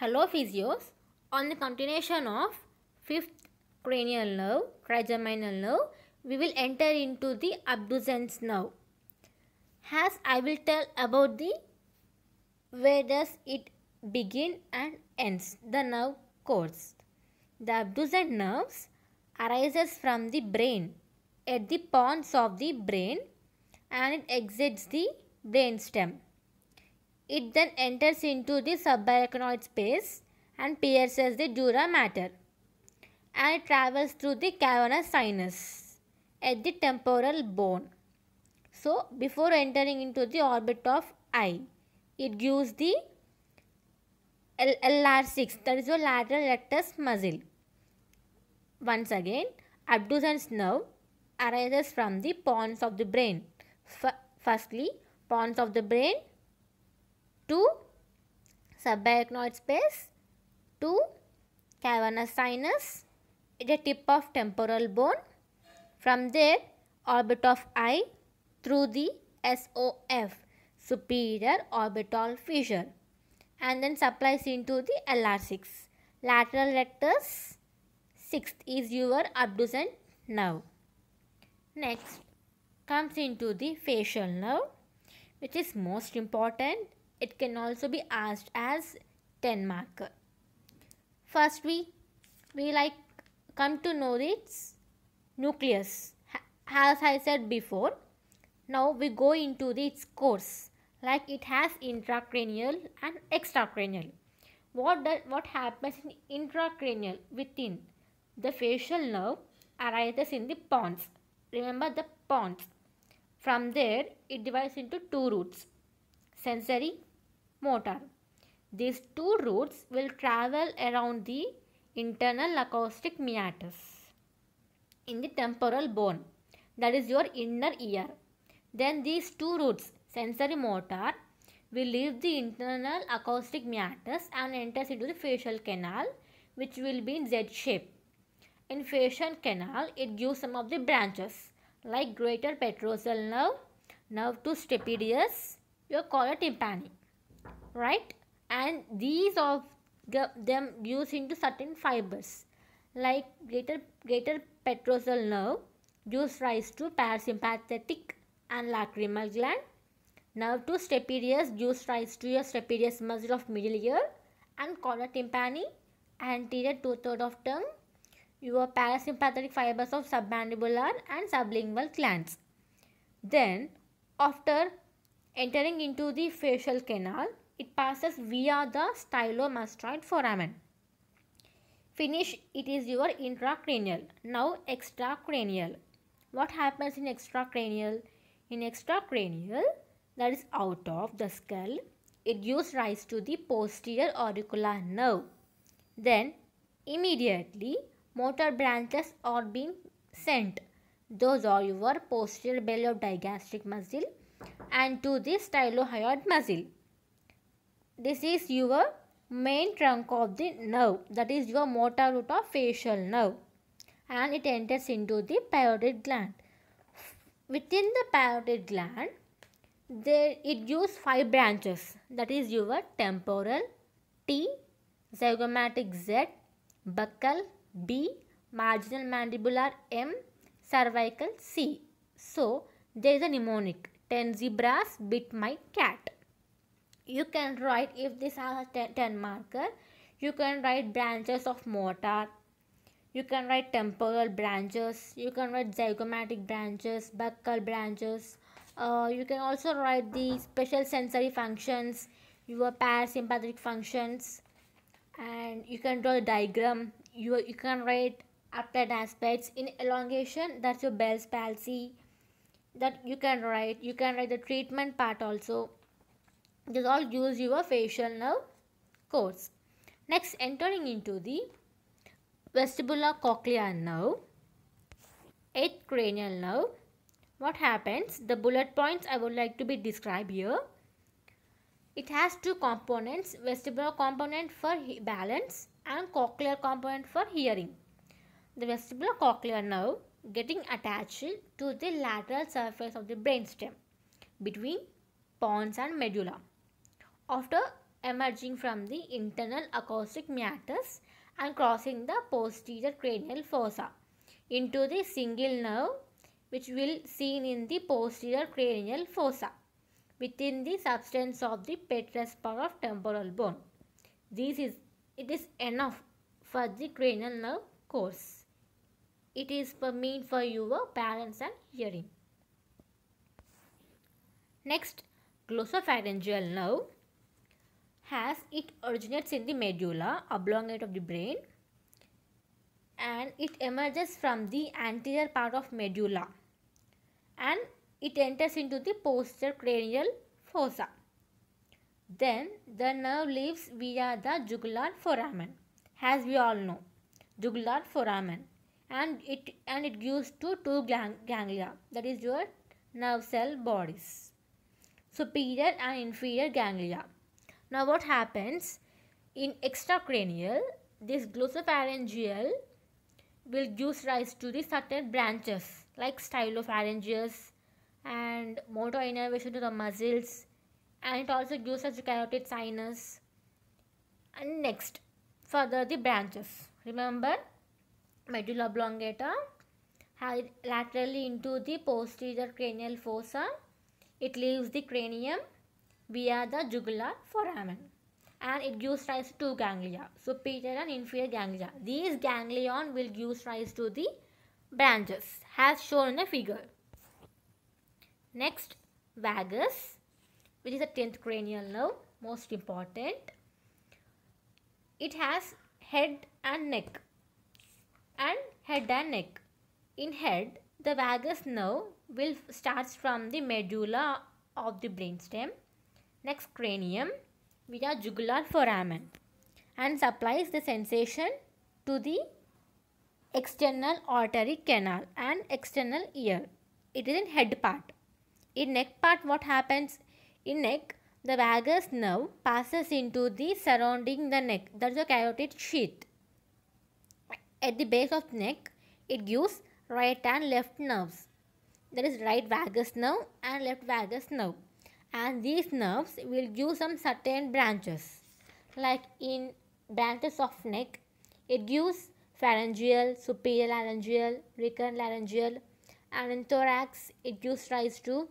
Hello physios, on the continuation of 5th cranial nerve, trigeminal nerve, we will enter into the abducens nerve. As I will tell about the where does it begin and ends, the nerve course. The abducent nerves arises from the brain at the pons of the brain and it exits the brain stem. It then enters into the subarachnoid space and pierces the dura mater and travels through the cavernous sinus at the temporal bone. So, before entering into the orbit of eye, it gives the LR6 that is your lateral rectus muscle. Once again, abducens nerve arises from the pons of the brain. F firstly, pons of the brain two subarachnoid space, two cavernous sinus at the tip of temporal bone. From there, orbit of eye through the SOF, superior orbital fissure and then supplies into the LR6. Lateral rectus, sixth is your abducent nerve. Next comes into the facial nerve which is most important it can also be asked as 10 marker. First we, we like come to know its nucleus as I said before. Now we go into its course like it has intracranial and extracranial. What, does, what happens in intracranial within the facial nerve arises in the pons. Remember the pons. From there, it divides into two roots, sensory motor. These two roots will travel around the internal acoustic meatus in the temporal bone that is your inner ear. Then these two roots, sensory motor will leave the internal acoustic meatus and enters into the facial canal which will be in Z shape. In facial canal it gives some of the branches like greater petrosal nerve, nerve to stapedius, your collar tympani right and these of them used into certain fibers like greater greater petrosal nerve gives rise to parasympathetic and lacrimal gland nerve to stapedius gives rise to your stapedius muscle of middle ear and corner tympani anterior two-third of tongue your parasympathetic fibers of submandibular and sublingual glands then after entering into the facial canal it passes via the stylomastoid foramen. Finish it is your intracranial. Now extracranial. What happens in extracranial? In extracranial that is out of the skull it gives rise to the posterior auricular nerve. Then immediately motor branches are being sent. Those are your posterior belly of digastric muscle and to the stylohyoid muscle this is your main trunk of the nerve that is your motor root of facial nerve and it enters into the parotid gland. Within the parotid gland, there it gives five branches that is your temporal T, zygomatic Z, buccal B, marginal mandibular M, cervical C. So, there is a mnemonic 10 zebras bit my cat you can write if this has a 10 marker you can write branches of mortar you can write temporal branches you can write zygomatic branches buccal branches uh, you can also write the special sensory functions your parasympathetic functions and you can draw a diagram you, you can write applied aspects in elongation that's your Bell's palsy that you can write you can write the treatment part also this all gives you a facial nerve course. Next, entering into the vestibular cochlear nerve, eighth cranial nerve. What happens? The bullet points I would like to be described here. It has two components, vestibular component for balance and cochlear component for hearing. The vestibular cochlear nerve getting attached to the lateral surface of the brainstem between pons and medulla after emerging from the internal acoustic meatus and crossing the posterior cranial fossa into the single nerve which will seen in the posterior cranial fossa within the substance of the petrous part of temporal bone. This is it is enough for the cranial nerve course. It is for mean for your balance and hearing. Next, glossopharyngeal nerve has it originates in the medulla oblongate of the brain and it emerges from the anterior part of medulla and it enters into the posterior cranial fossa. Then the nerve leaves via the jugular foramen as we all know jugular foramen and it and it gives to two ganglia that is your nerve cell bodies superior and inferior ganglia now what happens in extracranial this glossopharyngeal will give rise to the certain branches like stylopharyngeus and motor innervation to the muscles and it also gives us the carotid sinus and next further the branches remember medulla oblongata laterally into the posterior cranial fossa it leaves the cranium via the jugular foramen and it gives rise to ganglia, superior and inferior ganglia. These ganglion will give rise to the branches as shown in the figure. Next, vagus which is the 10th cranial nerve, most important. It has head and neck and head and neck. In head, the vagus nerve will starts from the medulla of the brainstem next cranium via jugular foramen and supplies the sensation to the external artery canal and external ear. It is in head part. In neck part what happens? In neck the vagus nerve passes into the surrounding the neck that is the carotid sheath. At the base of neck it gives right and left nerves. There is right vagus nerve and left vagus nerve and these nerves will give some certain branches like in branches of neck it gives pharyngeal superior laryngeal recurrent laryngeal and in thorax it gives rise to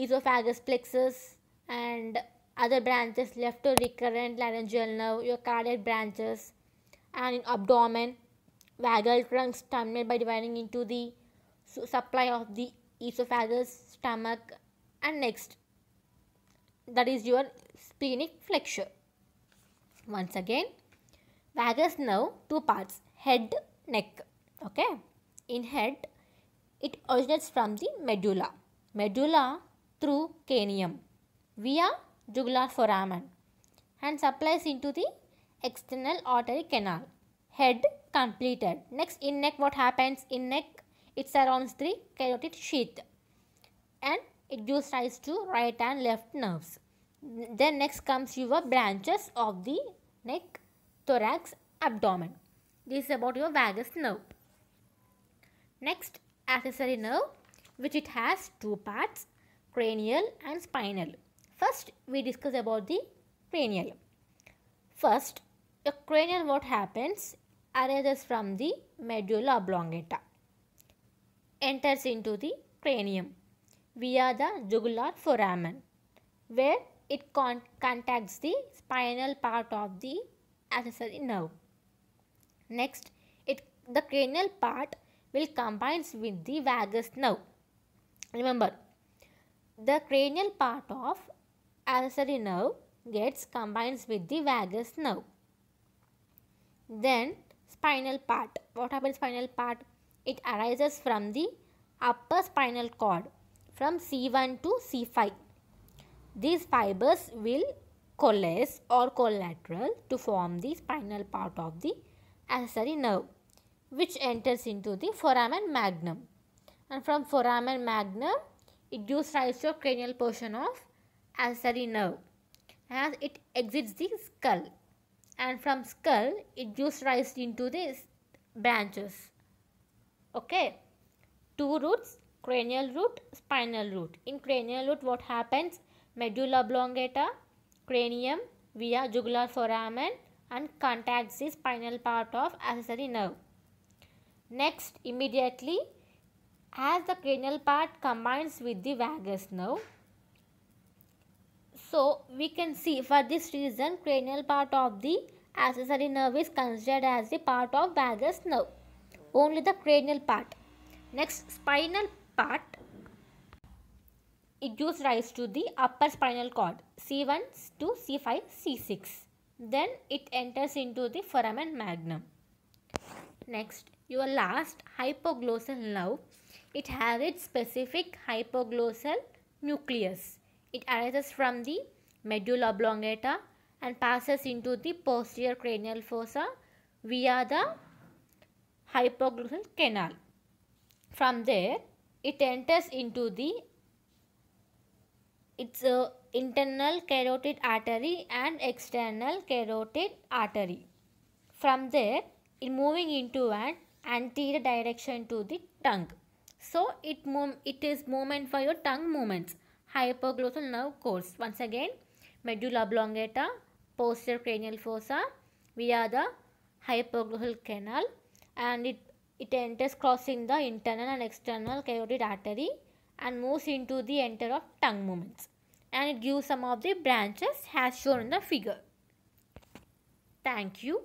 esophagus plexus and other branches left to recurrent laryngeal nerve your cardiac branches and in abdomen vagal trunks terminate by dividing into the supply of the esophagus stomach and next that is your splenic flexure. Once again vagus nerve two parts head neck okay in head it originates from the medulla medulla through canium, via jugular foramen and supplies into the external artery canal head completed next in neck what happens in neck it surrounds the carotid sheath and it gives rise to right and left nerves. Then next comes your branches of the neck, thorax, abdomen. This is about your vagus nerve. Next accessory nerve which it has two parts cranial and spinal. First we discuss about the cranial. First the cranial what happens arises from the medulla oblongata enters into the cranium via the jugular foramen where it con contacts the spinal part of the accessory nerve. Next, it the cranial part will combines with the vagus nerve. Remember, the cranial part of accessory nerve gets combines with the vagus nerve. Then spinal part. What happens spinal part? It arises from the upper spinal cord from C1 to C5. These fibers will coalesce or collateral to form the spinal part of the accessory nerve which enters into the foramen magnum and from foramen magnum it gives rise to cranial portion of accessory nerve as it exits the skull and from skull it gives rise into the branches okay two roots cranial root, spinal root. In cranial root, what happens? Medulla oblongata, cranium via jugular foramen and contacts the spinal part of accessory nerve. Next, immediately, as the cranial part combines with the vagus nerve, so we can see for this reason cranial part of the accessory nerve is considered as the part of vagus nerve. Only the cranial part. Next spinal part it gives rise to the upper spinal cord C1 to C5, C6. Then it enters into the foramen magnum. Next, your last hypoglossal nerve. It has its specific hypoglossal nucleus. It arises from the medulla oblongata and passes into the posterior cranial fossa via the hypoglossal canal. From there, it enters into the its uh, internal carotid artery and external carotid artery. From there, it moving into an anterior direction to the tongue. So, it, it is movement for your tongue movements. Hypoglossal nerve course. Once again, medulla oblongata, posterior cranial fossa via the hypoglossal canal and it it enters crossing the internal and external carotid artery and moves into the enter of tongue movements. And it gives some of the branches as shown in the figure. Thank you.